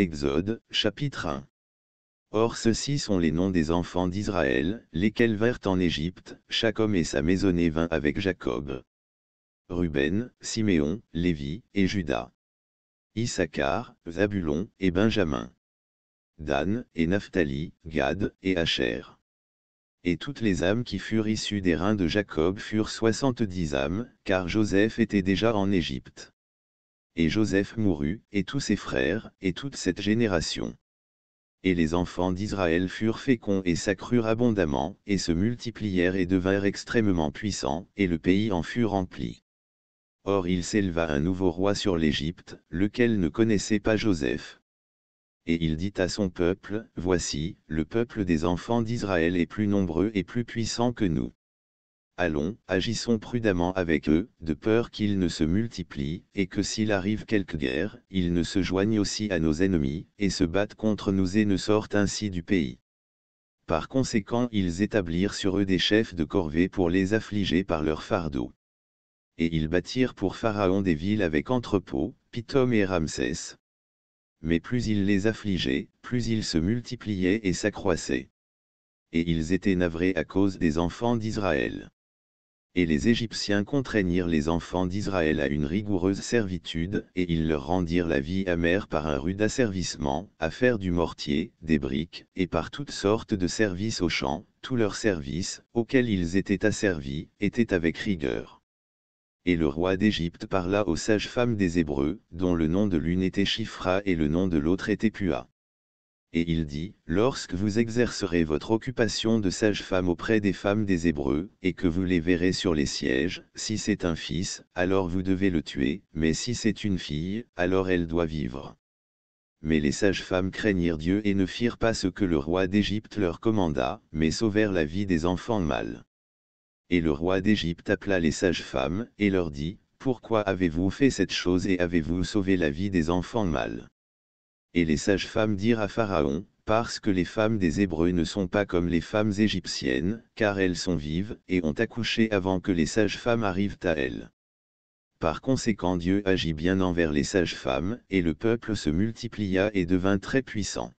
Exode, chapitre 1. Or ceci sont les noms des enfants d'Israël, lesquels vinrent en Égypte, chaque homme et sa maisonnée vint avec Jacob. Ruben, Siméon, Lévi, et Judas. Issachar, Zabulon, et Benjamin. Dan, et Naphtali, Gad, et Asher. Et toutes les âmes qui furent issues des reins de Jacob furent soixante-dix âmes, car Joseph était déjà en Égypte et Joseph mourut, et tous ses frères, et toute cette génération. Et les enfants d'Israël furent féconds et s'accrurent abondamment, et se multiplièrent et devinrent extrêmement puissants, et le pays en fut rempli. Or il s'éleva un nouveau roi sur l'Égypte, lequel ne connaissait pas Joseph. Et il dit à son peuple, Voici, le peuple des enfants d'Israël est plus nombreux et plus puissant que nous. Allons, agissons prudemment avec eux, de peur qu'ils ne se multiplient, et que s'il arrive quelque guerre, ils ne se joignent aussi à nos ennemis, et se battent contre nous et ne sortent ainsi du pays. Par conséquent ils établirent sur eux des chefs de corvée pour les affliger par leur fardeau. Et ils bâtirent pour Pharaon des villes avec entrepôts, Pitom et Ramsès. Mais plus ils les affligeaient, plus ils se multipliaient et s'accroissaient. Et ils étaient navrés à cause des enfants d'Israël et les Égyptiens contraignirent les enfants d'Israël à une rigoureuse servitude, et ils leur rendirent la vie amère par un rude asservissement, à faire du mortier, des briques, et par toutes sortes de services aux champs, tous leurs services, auxquels ils étaient asservis, étaient avec rigueur. Et le roi d'Égypte parla aux sages-femmes des Hébreux, dont le nom de l'une était Chifra et le nom de l'autre était Pua. Et il dit, lorsque vous exercerez votre occupation de sage-femme auprès des femmes des Hébreux, et que vous les verrez sur les sièges, si c'est un fils, alors vous devez le tuer, mais si c'est une fille, alors elle doit vivre. Mais les sages-femmes craignirent Dieu et ne firent pas ce que le roi d'Égypte leur commanda, mais sauvèrent la vie des enfants mâles. Et le roi d'Égypte appela les sages-femmes, et leur dit, Pourquoi avez-vous fait cette chose et avez-vous sauvé la vie des enfants mâles et les sages-femmes dirent à Pharaon, parce que les femmes des Hébreux ne sont pas comme les femmes égyptiennes, car elles sont vives et ont accouché avant que les sages-femmes arrivent à elles. Par conséquent Dieu agit bien envers les sages-femmes, et le peuple se multiplia et devint très puissant.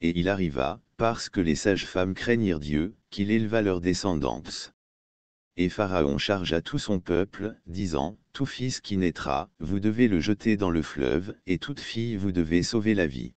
Et il arriva, parce que les sages-femmes craignirent Dieu, qu'il éleva leurs descendance. Et Pharaon chargea tout son peuple, disant, Tout fils qui naîtra, vous devez le jeter dans le fleuve, et toute fille vous devez sauver la vie.